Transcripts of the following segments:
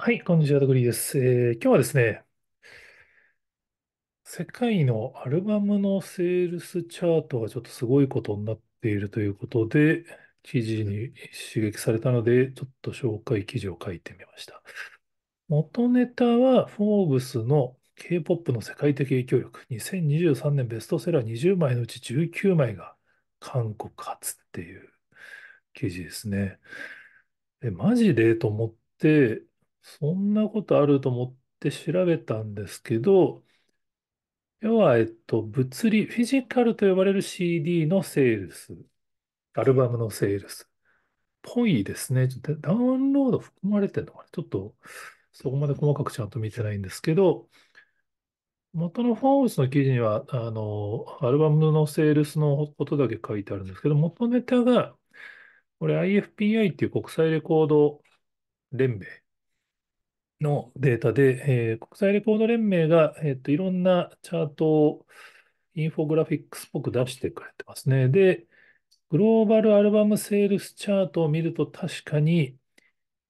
はい、こんにちは、ドグリーです。えー今日はですね、世界のアルバムのセールスチャートがちょっとすごいことになっているということで、記事に刺激されたので、ちょっと紹介記事を書いてみました。元ネタは、フォーブスの K-POP の世界的影響力、2023年ベストセラー20枚のうち19枚が韓国発っていう記事ですね。え、マジでと思って、そんなことあると思って調べたんですけど、要は、えっと、物理、フィジカルと呼ばれる CD のセールス、アルバムのセールス、ぽいですね。ちょっとダウンロード含まれてるのかなちょっと、そこまで細かくちゃんと見てないんですけど、元のフォースの記事には、あの、アルバムのセールスのことだけ書いてあるんですけど、元ネタが、これ IFPI っていう国際レコード連盟のデータで、えー、国際レコード連盟が、えー、といろんなチャートをインフォグラフィックスっぽく出してくれてますね。で、グローバルアルバムセールスチャートを見ると確かに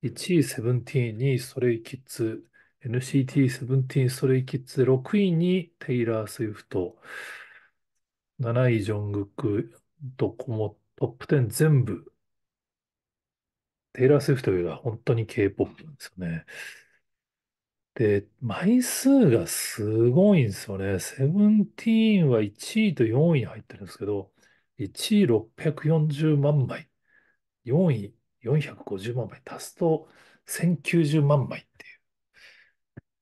1位セブンティーン、にストレイキッズ、n c t セブンテーンストレイキッズ、6位にテイラー・スウィフト、7位ジョングク、どこもトップ10全部、テイラー・スウィフトが本当に K-POP なんですよね。で、枚数がすごいんですよね。セブンティーンは1位と4位に入ってるんですけど、1位640万枚、4位450万枚、足すと1090万枚っていう、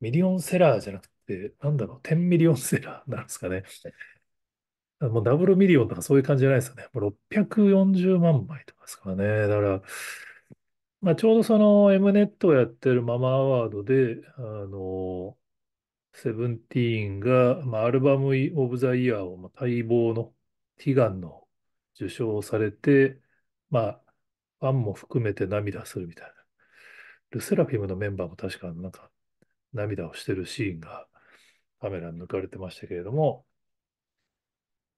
ミリオンセラーじゃなくて、なんだろう、10ミリオンセラーなんですかね。もうダブルミリオンとかそういう感じじゃないですよね。もう640万枚とかですからね。だから、まあ、ちょうどその M ネットをやってるママアワードで、あの、セブンティーンが、まあ、アルバム・オブ・ザ・イヤーを、まあ、待望の悲願の受賞をされて、まあ、ファンも含めて涙するみたいな。ルセラフィムのメンバーも確かなんか涙をしてるシーンがカメラに抜かれてましたけれども、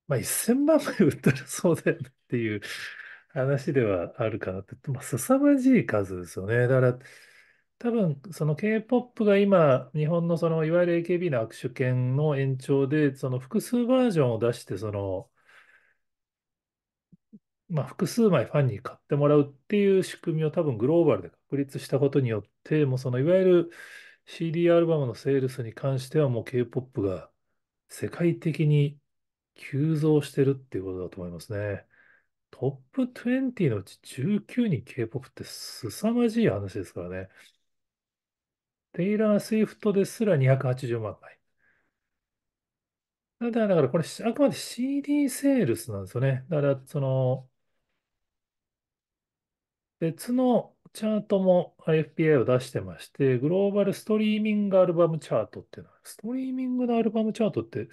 まあ、1000万枚売ったらそうだよねっていう話ではあるかなって、まあ、凄まじい数ですよね。だから、多分、その K-POP が今、日本のその、いわゆる AKB の握手券の延長で、その複数バージョンを出して、その、まあ、複数枚ファンに買ってもらうっていう仕組みを多分グローバルで確立したことによって、もうそのいわゆる CD アルバムのセールスに関してはもう K-POP が世界的に急増してるっていうことだと思いますね。トップ20のうち19人 K-POP って凄まじい話ですからね。テイラー・スウィフトですら280万回。ただ、だからこれ、あくまで CD セールスなんですよね。だから、その、別のチャートも IFPI を出してまして、グローバルストリーミングアルバムチャートっていうのは、ストリーミングのアルバムチャートって、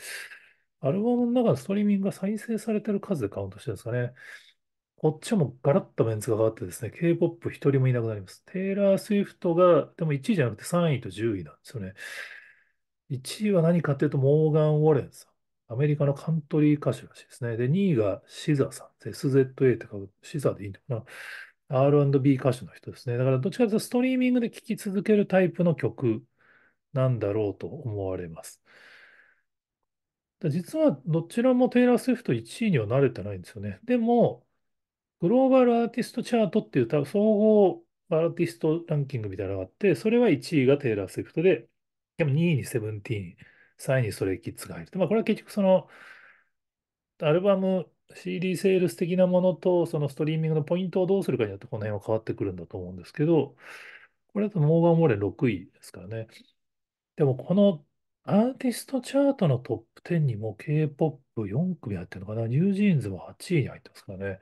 アルバムの中のストリーミングが再生されてる数でカウントしてるんですかね。こっちはもうガラッとメンツが変わってですね、K-POP 一人もいなくなります。テイラー・スウィフトが、でも1位じゃなくて3位と10位なんですよね。1位は何かっていうと、モーガン・ウォレンさん。アメリカのカントリー歌手らしいですね。で、2位がシザさん。SZA って書く、シザでいいのかな。R&B 歌手の人ですね。だから、どっちかというと、ストリーミングで聴き続けるタイプの曲なんだろうと思われます。実はどちらもテイラー・スウィフト1位には慣れてないんですよね。でも、グローバルアーティストチャートっていう多分総合アーティストランキングみたいなのがあって、それは1位がテイラー・スウィフトで、でも2位にセブンティーン、3位にストレイ・キッズが入る。まあ、これは結局その、アルバム、CD セールス的なものと、そのストリーミングのポイントをどうするかによって、この辺は変わってくるんだと思うんですけど、これだとモーガン・モレン6位ですからね。でも、このアーティストチャートのトップ10にも K-POP4 組入ってるのかな、ニュージーンズも8位に入ってますからね。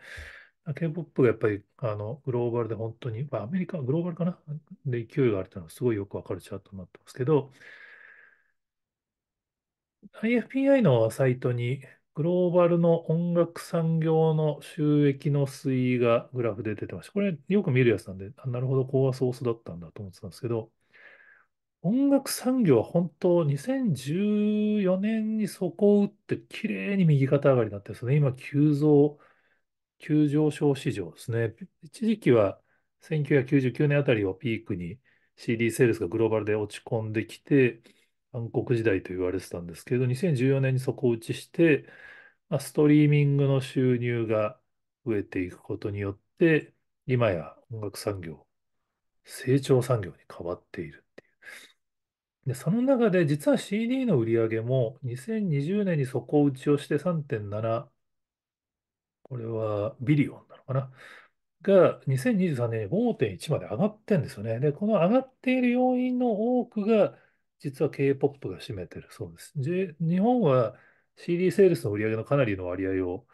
K-POP がやっぱりあのグローバルで本当に、まあ、アメリカ、グローバルかなで勢いがあるというのはすごいよくわかるチャートになってますけど、IFPI のサイトにグローバルの音楽産業の収益の推移がグラフで出てました。これよく見るやつなんで、なるほど、ここはソースだったんだと思ってたんですけど、音楽産業は本当、2014年にそこを打って、綺麗に右肩上がりになってですね、今急増。急上昇市場ですね。一時期は1999年あたりをピークに CD セールスがグローバルで落ち込んできて、暗黒時代と言われてたんですけど、2014年に底打ちして、まあ、ストリーミングの収入が増えていくことによって、今や音楽産業、成長産業に変わっているっていう。で、その中で実は CD の売り上げも2020年に底打ちをして3.7これはビリオンなのかな、が2023年に5.1まで上がってるんですよね。で、この上がっている要因の多くが、実は K-POP が占めてるそうです。で日本は CD セールスの売り上げのかなりの割合を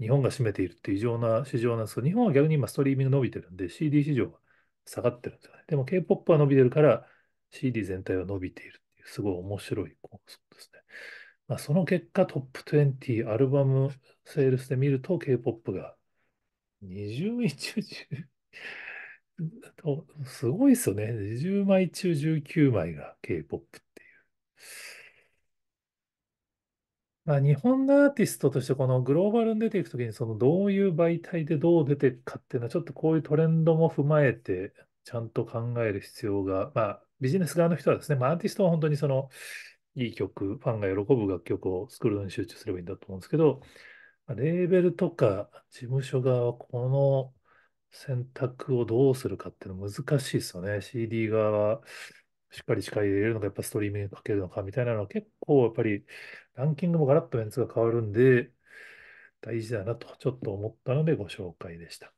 日本が占めているっていう異常な市場なんですけど、日本は逆に今ストリーミング伸びてるんで CD 市場は下がってるんですよね。でも K-POP は伸びてるから CD 全体は伸びているっていうすごい面白い構想まあ、その結果トップ20アルバムセールスで見ると K-POP が20位中10すごいですよね。2 0枚中19枚が K-POP っていう。まあ、日本のアーティストとしてこのグローバルに出ていくときにそのどういう媒体でどう出ていくかっていうのはちょっとこういうトレンドも踏まえてちゃんと考える必要が、まあビジネス側の人はですね、まあアーティストは本当にそのいい曲、ファンが喜ぶ楽曲を作るのに集中すればいいんだと思うんですけど、レーベルとか事務所側はこの選択をどうするかっていうの難しいですよね。CD 側はしっかり力入れるのか、やっぱストリーミングかけるのかみたいなのは結構やっぱりランキングもガラッとメンツが変わるんで大事だなとちょっと思ったのでご紹介でした。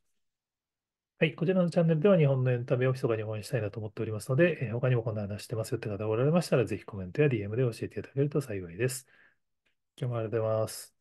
はい。こちらのチャンネルでは日本のエンタメを密かに応援したいなと思っておりますので、えー、他にもこんな話してますよって方がおられましたら、ぜひコメントや DM で教えていただけると幸いです。今日もありがとうございます。